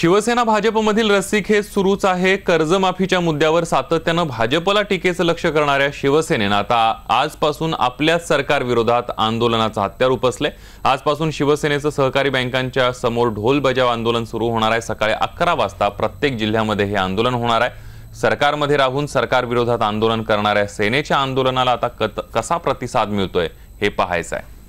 शिवसेना भाजपमधील रस्सीखेच सुरूच आहे कर्जमाफीच्या मुद्द्यावर सातत्यानं भाजपला टीकेचं लक्ष करणाऱ्या शिवसेनेनं आता आजपासून आपल्याच विरोधात आंदोलनाचा हत्यार उपसले आजपासून शिवसेनेचं सहकारी बँकांच्या समोर ढोल बजाव आंदोलन सुरू होणार आहे सकाळी अकरा वाजता प्रत्येक जिल्ह्यामध्ये हे आंदोलन होणार आहे सरकारमध्ये राहून सरकार विरोधात आंदोलन करणाऱ्या सेनेच्या आंदोलनाला आता कसा प्रतिसाद मिळतोय हे पाहायचं आहे